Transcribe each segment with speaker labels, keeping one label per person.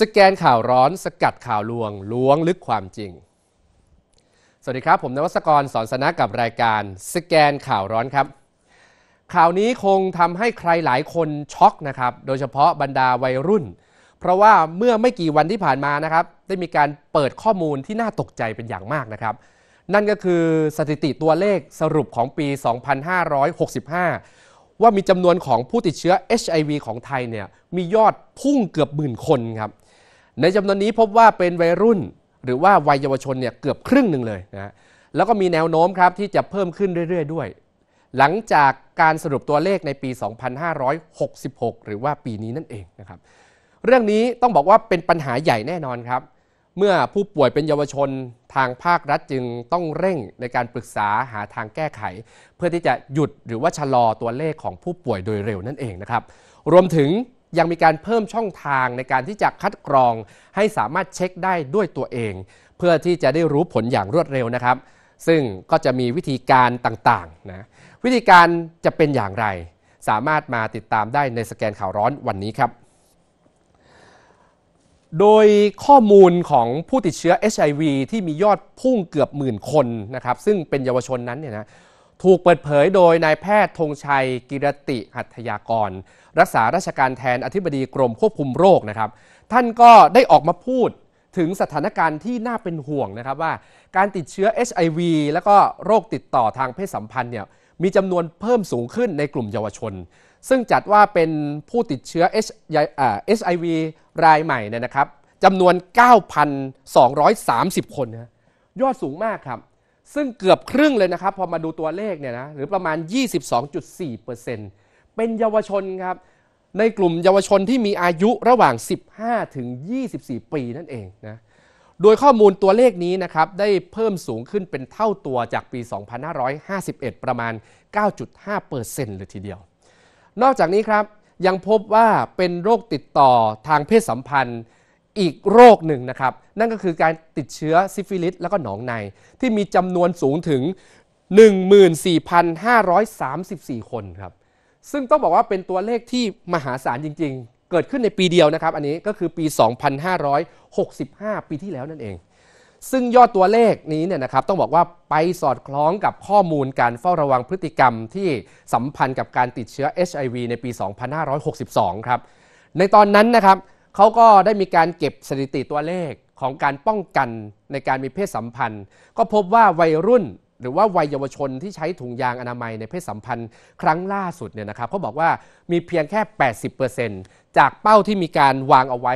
Speaker 1: สแกนข่าวร้อนสกัดข่าวลวงล้วงลึกความจริง สวัสดีครับผมนวัสกรสอนสนะกับรายการสแกนข่าวร้อนครับ ข่าวนี้คงทำให้ใครหลายคนช็อกนะครับโดยเฉพาะบรรดาวัยรุ่น เพราะว่าเมื่อไม่กี่วันที่ผ่านมานะครับได้มีการเปิดข้อมูลที่น่าตกใจเป็นอย่างมากนะครับ นั่นก็คือสถิติตัวเลขสรุปของปี 2565 ว่ามีจำนวนของผู้ติดเชื้อ HIV ของไทยเนี่ยมียอดพุ่งเกือบหมื่นคนครับในจำนวนนี้พบว่าเป็นวัยรุ่น หรือว่าวัยเยาวชนเนี่ยเกือบครึ่งหนึ่งเลยนะแล้วก็มีแนวโน้มครับที่จะเพิ่มขึ้นเรื่อยๆด้วย หลังจากการสรุปตัวเลขในปี 2566 หรือว่าปีนี้นั่นเองนะครับเรื่องนี้ต้องบอกว่าเป็นปัญหาใหญ่แน่นอนครับ เมื่อผู้ป่วยเป็นเยาวชน ทางภาครัฐจึงต้องเร่งในการปรึกษาหาทางแก้ไข เพื่อที่จะหยุดหรือว่าชะลอตัวเลขของผู้ป่วยโดยเร็วนั่นเองนะครับรวมถึงยังมีการเพิ่มช่องทางในการที่จะคัดกรอง ให้สามารถเช็คได้ด้วยตัวเอง เพื่อที่จะได้รู้ผลอย่างรวดเร็วนะครับ ซึ่งก็จะมีวิธีการต่างๆนะวิธีการจะเป็นอย่างไร สามารถมาติดตามได้ในสแกนข่าวร้อนวันนี้ครับ โดยข้อมูลของผู้ติดเชื้อ HIV ที่มียอดพุ่งเกือบหมื่นคนนะครับ ซึ่งเป็นเยาวชนนั้นเนี่ยนะถูกเปิดเผยโดยนายแพทย์ธงชัยกิรติหัตยากร รักษาราชการแทนอธิบดีกรมควบคุมโรคนะครับ ท่านก็ได้ออกมาพูดถึงสถานการณ์ที่น่าเป็นห่วงนะครับว่า การติดเชื้อ HIV แล้วก็โรคติดต่อทางเพศสัมพันธ์เนี่ยมีจำนวนเพิ่มสูงขึ้นในกลุ่มเยาวชน ซึ่งจัดว่าเป็นผู้ติดเชื้อ HIV รายใหม่เนี่ยนะครับจำนวน 9,230 คนนะยอดสูงมากครับซึ่งเกือบครึ่งเลยนะครับพอมาดูตัวเลขเนี่ยนะ หรือประมาณ 22.4%เป็นเยาวชนครับ ในกลุ่มเยาวชนที่มีอายุระหว่าง 15 ถึง 24 ปีนั่นเองนะโดยข้อมูลตัวเลขนี้นะครับ ได้เพิ่มสูงขึ้นเป็นเท่าตัวจากปี 2551 ประมาณ 9.5%เลยทีเดียว นอกจากนี้ครับ ยังพบว่าเป็นโรคติดต่อทางเพศสัมพันธ์อีกโรคหนึ่งนะครับนั่นก็คือการติดเชื้อซิฟิลิสแล้วก็หนองใน ที่มีจำนวนสูงถึง 14,534 คนครับซึ่งต้องบอกว่าเป็นตัวเลขที่มหาศาลจริงๆ เกิดขึ้นในปีเดียวนะครับ อันนี้ก็คือปี 2,565 ปีที่แล้วนั่นเอง ซึ่งยอดตัวเลขนี้เนี่ยนะครับต้องบอกว่าไปสอดคล้องกับข้อมูลการเฝ้าระวังพฤติกรรมที่สัมพันธ์กับการติดเชื้อ HIV ในปี2562ครับในตอนนั้นนะครับเขาก็ได้มีการเก็บสถิติตัวเลขของการป้องกันในการมีเพศสัมพันธ์ ก็พบว่าวัยรุ่นหรือว่า วัยเยาวชนที่ใช้ถุงยางอนามัยในเพศสัมพันธ์ครั้งล่าสุดเนี่ยนะครับเขาบอกว่ามีเพียงแค่ 80%จากเป้าที่มีการวางเอาไว้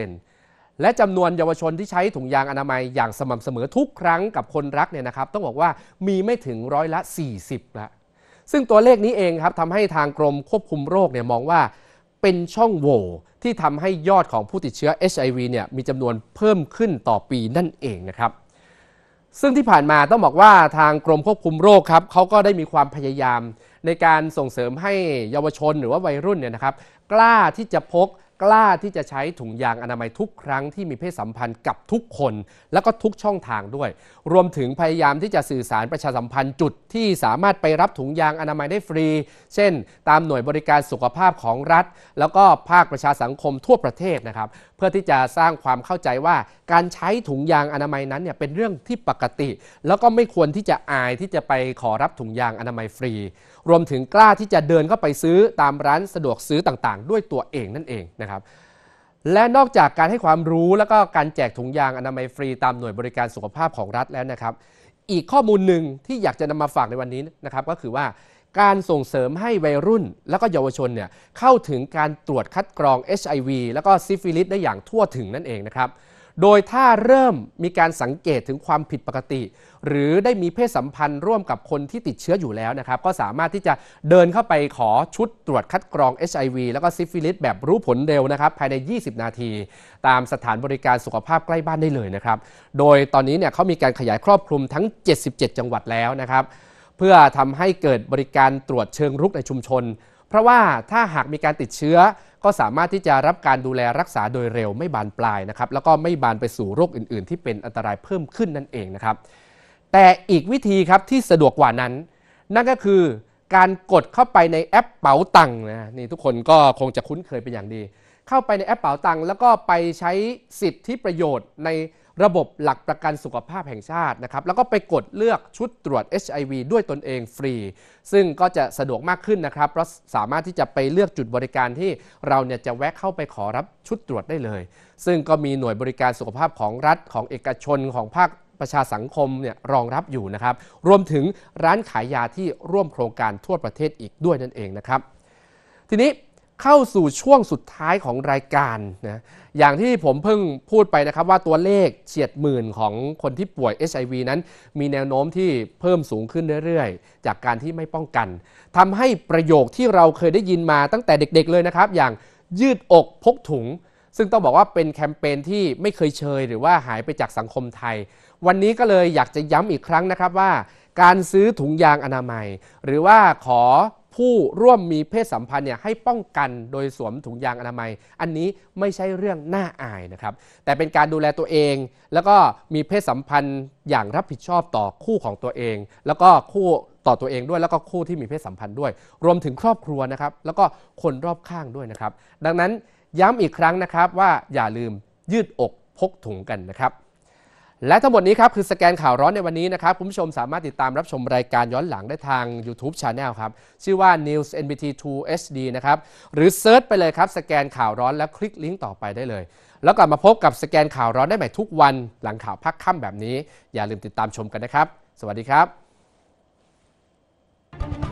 Speaker 1: 100%และจำนวนเยาวชนที่ใช้ถุงยางอนามัย อย่างสม่ำเสมอทุกครั้งกับคนรักเนี่ยนะครับ ต้องบอกว่ามีไม่ถึงร้อยละ 40 ละซึ่งตัวเลขนี้เองครับทำให้ทางกรมควบคุมโรคเนี่ยมองว่าเป็นช่องโหว่ที่ทำให้ยอดของผู้ติดเชื้อ HIV เนี่ยมีจำนวนเพิ่มขึ้นต่อปีนั่นเองนะครับ ซึ่งที่ผ่านมาต้องบอกว่าทางกรมควบคุมโรคครับเขาก็ได้มีความพยายามในการส่งเสริมให้เยาวชนหรือว่าวัยรุ่นเนี่ยนะครับกล้าที่จะพกกล้าที่จะใช้ถุงยางอนามัยทุกครั้ง ที่มีเพศสัมพันธ์กับทุกคน และก็ทุกช่องทางด้วย รวมถึงพยายามที่จะสื่อสารประชาสัมพันธ์จุดที่สามารถไปรับถุงยางอนามัยได้ฟรี เช่นตามหน่วยบริการสุขภาพของรัฐ แล้วก็ภาคประชาสังคมทั่วประเทศนะครับ เพื่อที่จะสร้างความเข้าใจว่าการใช้ถุงยางอนามัยนั้นเนี่ยเป็นเรื่องที่ปกติ แล้วก็ไม่ควรที่จะอายที่จะไปขอรับถุงยางอนามัยฟรีรวมถึงกล้าที่จะเดินเข้าไปซื้อตามร้านสะดวกซื้อต่างๆ ด้วยตัวเองนั่นเองนะครับ และนอกจากการให้ความรู้แล้วก็การแจกถุงยางอนามัยฟรีตามหน่วยบริการสุขภาพของรัฐแล้วนะครับ อีกข้อมูลหนึ่งที่อยากจะนำมาฝากในวันนี้นะครับ ก็คือว่า การส่งเสริมให้วัยรุ่นและก็เยาวชนเนี่ยเข้าถึงการตรวจคัดกรอง HIV แล้วก็ซิฟิลิสได้อย่างทั่วถึงนั่นเองนะครับโดยถ้าเริ่มมีการสังเกตถึงความผิดปกติ หรือได้มีเพศสัมพันธ์ร่วมกับคนที่ติดเชื้ออยู่แล้วนะครับก็สามารถที่จะเดินเข้าไปขอชุดตรวจคัดกรอง HIV แล้วก็ซิฟิลิสแบบรู้ผลเร็วนะครับภายใน 20 นาทีตามสถานบริการสุขภาพใกล้บ้านได้เลยนะครับ โดยตอนนี้เนี่ยเขามีการขยายครอบคลุมทั้ง 77 จังหวัดแล้วนะครับเพื่อทำให้เกิดบริการตรวจเชิงรุกในชุมชนเพราะว่าถ้าหากมีการติดเชื้อก็สามารถที่จะรับการดูแลรักษาโดยเร็วไม่บานปลายนะครับ แล้วก็ไม่บานไปสู่โรคอื่น ๆ ที่เป็นอันตรายเพิ่มขึ้นนั่นเองนะครับ แต่อีกวิธีครับที่สะดวกกว่านั้น นั่นก็คือการกดเข้าไปในแอปเป๋าตังนะนี่ทุกคนก็คงจะคุ้นเคยเป็นอย่างดี เข้าไปในแอปเป๋าตังแล้วก็ไปใช้สิทธิประโยชน์ในระบบหลักประกันสุขภาพแห่งชาตินะครับ แล้วก็ไปกดเลือกชุดตรวจ HIV ด้วยตนเองฟรี ซึ่งก็จะสะดวกมากขึ้นนะครับเพราะสามารถที่จะไปเลือกจุดบริการที่เราเนี่ยจะแวะเข้าไปขอรับชุดตรวจได้เลย ซึ่งก็มีหน่วยบริการสุขภาพของรัฐของเอกชนของภาคประชาสังคมเนี่ยรองรับอยู่นะครับ รวมถึงร้านขายยาที่ร่วมโครงการทั่วประเทศอีกด้วยนั่นเองนะครับ ทีนี้เข้าสู่ช่วงสุดท้ายของรายการนะ อย่างที่ผมเพิ่งพูดไปนะครับ ว่าตัวเลขเฉียดหมื่นของคนที่ป่วย HIV นั้นมีแนวโน้มที่เพิ่มสูงขึ้นเรื่อยๆ จากการที่ไม่ป้องกันทำให้ประโยคที่เราเคยได้ยินมาตั้งแต่เด็กๆเลยนะครับ อย่างยืดอกพกถุง ซึ่งต้องบอกว่าเป็นแคมเปญที่ไม่เคยเชย หรือว่าหายไปจากสังคมไทย วันนี้ก็เลยอยากจะย้ำอีกครั้งนะครับว่า การซื้อถุงยางอนามัย หรือว่าขอผู้ร่วมมีเพศสัมพันธ์เนี่ยให้ป้องกันโดยสวมถุงยางอนามัย อันนี้ไม่ใช่เรื่องน่าอายนะครับ แต่เป็นการดูแลตัวเอง แล้วก็มีเพศสัมพันธ์อย่างรับผิดชอบต่อคู่ของตัวเอง แล้วก็คู่ต่อตัวเองด้วยแล้วก็คู่ที่มีเพศสัมพันธ์ด้วย รวมถึงครอบครัวนะครับ แล้วก็คนรอบข้างด้วยนะครับ ดังนั้นย้ำอีกครั้งนะครับว่าอย่าลืมยืดอกพกถุงกันนะครับและทั้งหมดนี้ครับคือสแกนข่าวร้อนในวันนี้นะครับ คุณผู้ชมสามารถติดตามรับชมรายการย้อนหลังได้ทาง YouTube Channel ครับ ชื่อว่า News NBT 2 HD นะครับ หรือเซิร์ชไปเลยครับ สแกนข่าวร้อนแล้วคลิกลิงก์ต่อไปได้เลย แล้วกลับมาพบกับสแกนข่าวร้อนได้ใหม่ทุกวันหลังข่าวพักค่ำแบบนี้ อย่าลืมติดตามชมกันนะครับ สวัสดีครับ